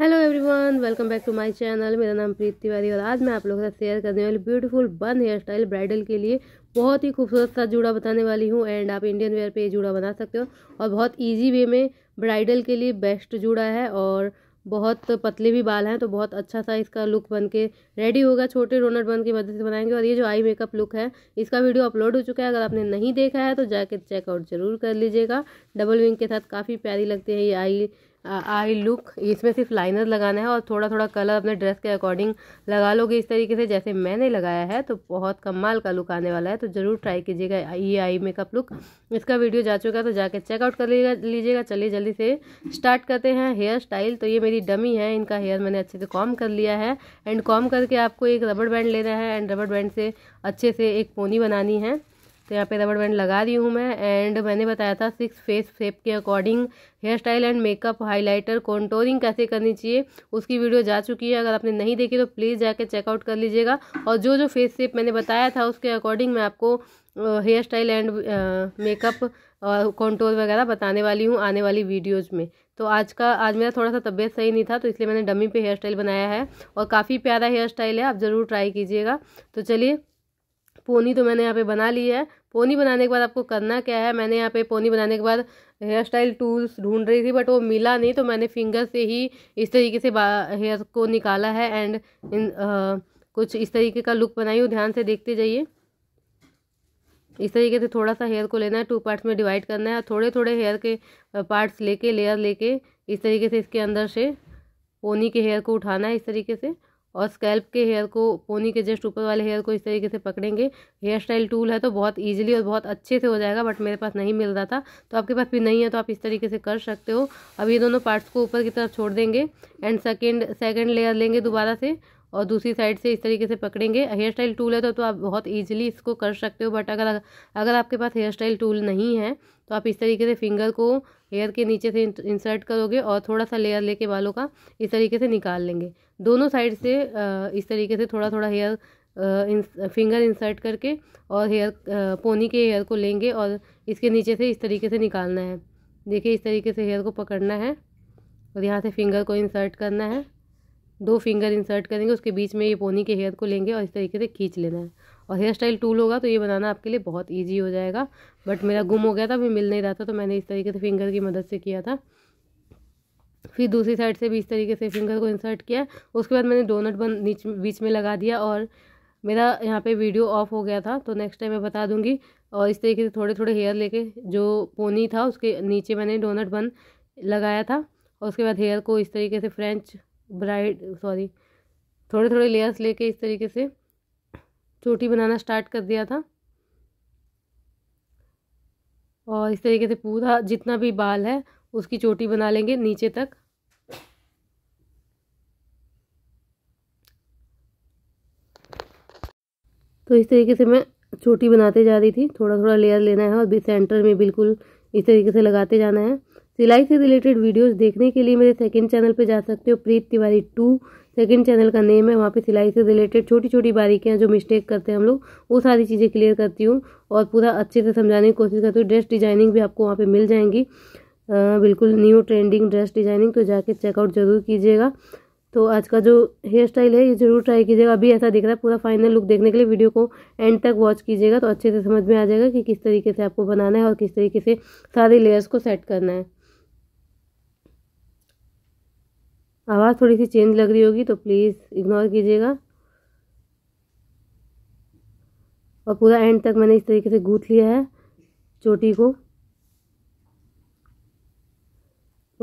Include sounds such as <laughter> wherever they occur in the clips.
Hello everyone welcome back to my channel मेरा नाम प्रीत तिवारी और आज मैं आप लोगों के साथ शेयर करने वाली ब्यूटीफुल बन हेयर स्टाइल ब्राइडल के लिए बहुत ही खूबसूरत सा जूड़ा बताने वाली हूँ एंड आप इंडियन वेयर पे ये जूड़ा बना सकते हो और बहुत इजी वे में ब्राइडल के लिए बेस्ट जूड़ा है और बहुत पतले भी बाल हैं तो बहुत अच्छा सा इसका लुक बन के रेडी होगा छोटे रोनट बन की मदद से बनाएंगे और ये जो आई मेकअप लुक है इसका वीडियो अपलोड हो चुका है अगर आपने नहीं देखा है तो जाके चेकआउट ज़रूर कर लीजिएगा डबल विंग के साथ काफ़ी प्यारी लगती है ये आई आई लुक इसमें सिर्फ लाइनर लगाना है और थोड़ा थोड़ा कलर अपने ड्रेस के अकॉर्डिंग लगा लोगे इस तरीके से जैसे मैंने लगाया है तो बहुत कमाल का लुक आने वाला है तो ज़रूर ट्राई कीजिएगा ये आई मेकअप लुक इसका वीडियो जा चुका है तो जाके चेकआउट कर लीजिएगा चलिए जल्दी से स्टार्ट करते हैं हेयर स्टाइल तो ये मेरी डमी है इनका हेयर मैंने अच्छे से कॉम कर लिया है एंड कॉम करके आपको एक रबड़ बैंड लेना है एंड रबड़ बैंड से अच्छे से एक पोनी बनानी है तो यहाँ पे रबड़ बैंड लगा रही हूँ मैं एंड मैंने बताया था सिक्स फेस शेप के according hairstyle and makeup highlighter contouring कैसे करनी चाहिए उसकी वीडियो जा चुकी है अगर आपने नहीं देखी तो प्लीज़ जाके चेकआउट कर लीजिएगा और जो जो फेस शेप मैंने बताया था उसके अकॉर्डिंग मैं आपको हेयर स्टाइल एंड मेकअप और कॉन्टोर वगैरह बताने वाली हूँ आने वाली वीडियोज़ में तो आज का आज मेरा थोड़ा सा तबीयत सही नहीं था तो इसलिए मैंने डमी पे हेयर स्टाइल बनाया है और काफ़ी प्यारा हेयर स्टाइल है आप ज़रूर ट्राई कीजिएगा तो चलिए पोनी तो मैंने यहाँ पे बना ली है पोनी बनाने के बाद आपको करना क्या है मैंने यहाँ पे पोनी बनाने के बाद हेयर स्टाइल टूल्स ढूंढ रही थी बट वो मिला नहीं तो मैंने फिंगर से ही इस तरीके से हेयर को निकाला है एंड इन आ, कुछ इस तरीके का लुक बनाई हूँ ध्यान से देखते जाइए इस तरीके से थोड़ा सा हेयर को लेना है टू पार्ट्स में डिवाइड करना है और थोड़े थोड़े हेयर के पार्ट्स लेके लेयर लेके इस तरीके से इसके अंदर से पोनी के हेयर को उठाना है इस तरीके से और स्कैल्प के हेयर को पोनी के जस्ट ऊपर वाले हेयर को इस तरीके से पकड़ेंगे हेयर स्टाइल टूल है तो बहुत ईजिली और बहुत अच्छे से हो जाएगा बट मेरे पास नहीं मिल रहा था तो आपके पास भी नहीं है तो आप इस तरीके से कर सकते हो अब ये दोनों पार्ट्स को ऊपर की तरफ छोड़ देंगे एंड सेकेंड सेकेंड लेयर लेंगे दोबारा से और दूसरी साइड से इस तरीके से पकड़ेंगे हेयर स्टाइल टूल है तो, तो आप बहुत ईजिली इसको कर सकते हो बट अगर अगर आपके पास हेयर स्टाइल टूल नहीं है तो आप इस तरीके से फिंगर को हेयर के नीचे से इंसर्ट करोगे और थोड़ा सा लेयर लेके बालों का इस तरीके से निकाल लेंगे दोनों साइड से इस तरीके से थोड़ा थोड़ा हेयर फिंगर इंसर्ट करके और हेयर पोनी के हेयर को लेंगे और इसके नीचे से इस तरीके से निकालना है देखिए इस तरीके से हेयर को पकड़ना है और यहाँ से फिंगर को इंसर्ट करना है दो फिंगर इंसर्ट करेंगे उसके बीच में ये पोनी के हेयर को लेंगे और इस तरीके से खींच लेना है और हेयर स्टाइल टूल होगा तो ये बनाना आपके लिए बहुत ईजी हो जाएगा बट मेरा गुम हो गया था अभी मिल नहीं रहा था तो मैंने इस तरीके से फिंगर की मदद से किया था फिर दूसरी साइड से भी इस तरीके से फिंगर को इंसर्ट किया उसके बाद मैंने डोनट बन नीच बीच में लगा दिया और मेरा यहाँ पे वीडियो ऑफ हो गया था तो नेक्स्ट टाइम मैं बता दूंगी और इस तरीके से थोड़े थोड़े हेयर लेके जो पोनी था उसके नीचे मैंने डोनट बन लगाया था और उसके बाद हेयर को इस तरीके से फ्रेंच ब्राइड सॉरी थोड़े थोड़े लेयर्स लेके इस तरीके से चोटी बनाना स्टार्ट कर दिया था और इस तरीके से पूरा जितना भी बाल है उसकी चोटी बना लेंगे नीचे तक तो इस तरीके से मैं चोटी बनाते जा रही थी थोड़ा थोड़ा लेयर लेना है और भी सेंटर में बिल्कुल इस तरीके से लगाते जाना है सिलाई से रिलेटेड वीडियोस देखने के लिए मेरे सेकंड चैनल पे जा सकते हो Preet Tiwari two second channel का नेम है वहाँ पे सिलाई से रिलेटेड छोटी छोटी बारीकियाँ जो मिस्टेक करते हैं हम लोग वो सारी चीज़ें क्लियर करती हूँ और पूरा अच्छे से समझाने की कोशिश करती हूँ ड्रेस डिजाइनिंग भी आपको वहाँ पर मिल जाएंगी आ, बिल्कुल न्यू ट्रेंडिंग ड्रेस डिजाइनिंग तो जाके चेकआउट ज़रूर कीजिएगा तो आज का जो हेयर स्टाइल है ये जरूर ट्राई कीजिएगा अभी ऐसा दिख रहा है पूरा फाइनल लुक देखने के लिए वीडियो को एंड तक वॉच कीजिएगा तो अच्छे से समझ में आ जाएगा कि किस तरीके से आपको बनाना है और किस तरीके से सारे लेयर्स को सेट करना है आवाज़ थोड़ी सी चेंज लग रही होगी तो प्लीज़ इग्नोर कीजिएगा और पूरा एंड तक मैंने इस तरीके से गूँथ लिया है चोटी को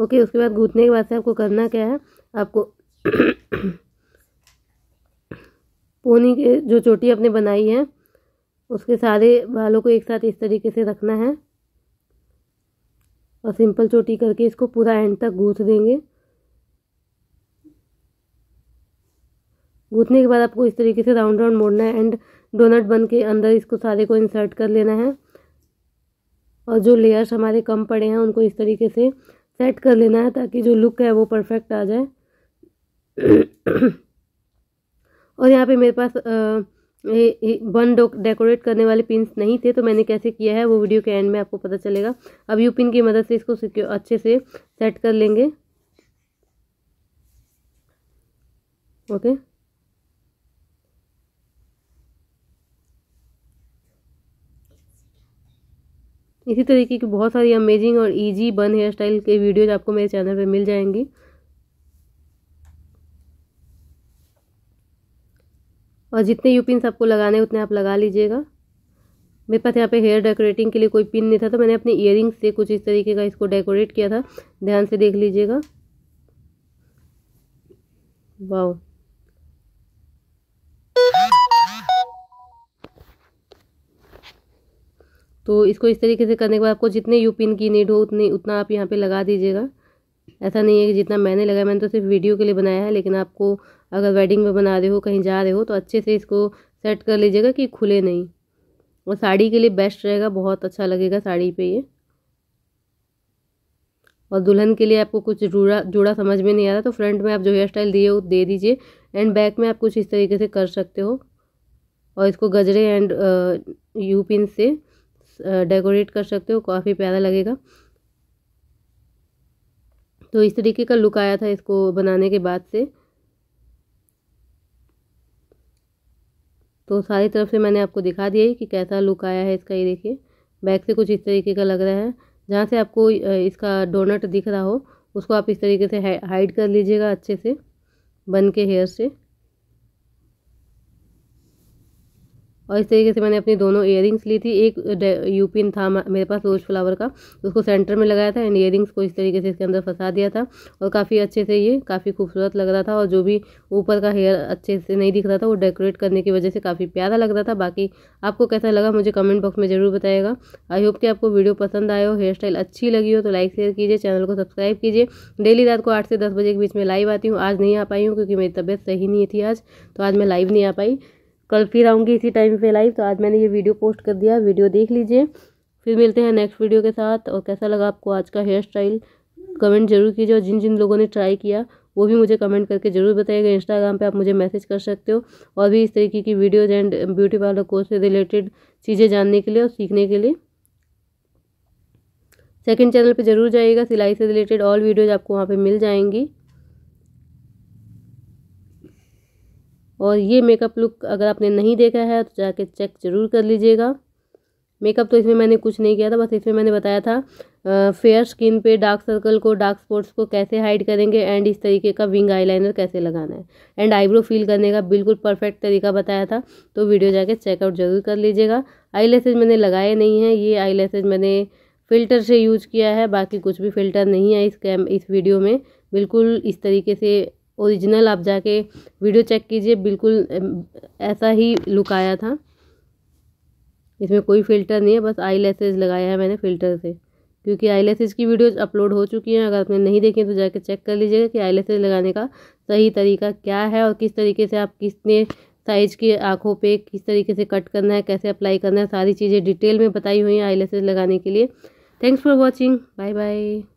ओके उसके बाद गूँथने के बाद से आपको करना क्या है आपको <coughs> पोनी के जो चोटी आपने बनाई है उसके सारे बालों को एक साथ इस तरीके से रखना है और सिंपल चोटी करके इसको पूरा एंड तक गूँथ देंगे गूंथने के बाद आपको इस तरीके से राउंड राउंड मोड़ना है एंड डोनट बन के अंदर इसको सारे को इंसर्ट कर लेना है और जो लेयर्स हमारे कम पड़े हैं उनको इस तरीके से सेट कर लेना है ताकि जो लुक है वो परफेक्ट आ जाए <clears throat> और यहाँ पे मेरे पास आ, वन डेकोरेट करने वाले पिन नहीं थे तो मैंने कैसे किया है वो वीडियो के एंड में आपको पता चलेगा अब यू पिन की मदद से इसको अच्छे से सेट कर लेंगे ओके okay. इसी तरीके की बहुत सारी अमेजिंग और इजी बन हेयर स्टाइल के वीडियोज आपको मेरे चैनल पर मिल जाएंगी और जितने यू पिन आपको लगाने उतने आप लगा लीजिएगा मेरे पास यहाँ पे हेयर डेकोरेटिंग के लिए कोई पिन नहीं था तो मैंने अपने इयर से कुछ इस तरीके का इसको डेकोरेट किया था ध्यान से देख लीजिएगा वाह तो इसको इस तरीके से करने के बाद आपको जितने यू पिन की नीड हो उतनी उतना आप यहाँ पे लगा दीजिएगा ऐसा नहीं है कि जितना मैंने लगाया मैंने तो सिर्फ वीडियो के लिए बनाया है लेकिन आपको अगर वेडिंग में बना रहे हो कहीं जा रहे हो तो अच्छे से इसको सेट कर लीजिएगा कि खुले नहीं और साड़ी के लिए बेस्ट रहेगा बहुत अच्छा लगेगा साड़ी पर ये और दुल्हन के लिए आपको कुछ जुड़ा जुड़ा समझ में नहीं आ रहा तो फ्रंट में आप जो हेयर स्टाइल दिए हो दे दीजिए एंड बैक में आप कुछ इस तरीके से कर सकते हो और इसको गजरे एंड यू पिन से डेकोरेट कर सकते हो काफ़ी प्यारा लगेगा तो इस तरीके का लुक आया था इसको बनाने के बाद से तो सारी तरफ से मैंने आपको दिखा दिया कि कैसा लुक आया है इसका ये देखिए बैक से कुछ इस तरीके का लग रहा है जहाँ से आपको इसका डोनट दिख रहा हो उसको आप इस तरीके से हाइड कर लीजिएगा अच्छे से बन के हेयर से और इस तरीके से मैंने अपनी दोनों इयर ली थी एक यूपिन uh, था मेरे पास रोज फ्लावर का उसको सेंटर में लगाया था एंड ईयर को इस तरीके से इसके अंदर फंसा दिया था और काफ़ी अच्छे से ये काफ़ी खूबसूरत लग रहा था और जो भी ऊपर का हेयर अच्छे से नहीं दिख रहा था वो डेकोरेट करने की वजह से काफ़ी प्यारा लग रहा था बाकी आपको कैसा लगा मुझे कमेंट बॉक्स में ज़रूर बताएगा आई होप कि आपको वीडियो पसंद आए हो हेयर स्टाइल अच्छी लगी हो तो लाइक शेयर कीजिए चैनल को सब्सक्राइब कीजिए डेली रात को आठ से दस बजे के बीच में लाइव आती हूँ आज नहीं आ पाई हूँ क्योंकि मेरी तबीयत सही नहीं थी आज तो आज मैं लाइव नहीं आ पाई कल फिर आऊँगी इसी टाइम पे लाइव तो आज मैंने ये वीडियो पोस्ट कर दिया वीडियो देख लीजिए फिर मिलते हैं नेक्स्ट वीडियो के साथ और कैसा लगा आपको आज का हेयर स्टाइल कमेंट जरूर कीजिए और जिन जिन लोगों ने ट्राई किया वो भी मुझे कमेंट करके ज़रूर बताइएगा इंस्टाग्राम पे आप मुझे मैसेज कर सकते हो और भी इस तरीके की videos and beauty parlour course से रिलेटेड चीज़ें जानने के लिए और सीखने के लिए सेकंड चैनल पे ज़रूर जाइएगा सिलाई से रिलेटेड ऑल वीडियोज आपको वहाँ पे मिल जाएंगी और ये मेकअप लुक अगर आपने नहीं देखा है तो जाके चेक ज़रूर कर लीजिएगा मेकअप तो इसमें मैंने कुछ नहीं किया था बस इसमें मैंने बताया था फेयर स्किन पे डार्क सर्कल को डार्क स्पॉट्स को कैसे हाइड करेंगे एंड इस तरीके का विंग आईलाइनर कैसे लगाना है एंड आईब्रो फील करने का बिल्कुल परफेक्ट तरीका बताया था तो वीडियो जाके चेकआउट ज़रूर कर लीजिएगा आई मैंने लगाए नहीं हैं ये आई मैंने फ़िल्टर से यूज़ किया है बाकी कुछ भी फ़िल्टर नहीं है इस कैम इस वीडियो में बिल्कुल इस तरीके से ओरिजिनल आप जाके वीडियो चेक कीजिए बिल्कुल ऐसा ही लुक आया था इसमें कोई फ़िल्टर नहीं है बस आई लगाया है मैंने फ़िल्टर से क्योंकि आई की वीडियो अपलोड हो चुकी हैं अगर आपने नहीं देखी तो जाके चेक कर लीजिएगा कि आई लगाने का सही तरीका क्या है और किस तरीके से आप किसने साइज की आँखों पे किस तरीके से कट करना है कैसे अप्लाई करना है सारी चीज़ें डिटेल में बताई हुई हैं आई लगाने के लिए thanks for watching bye bye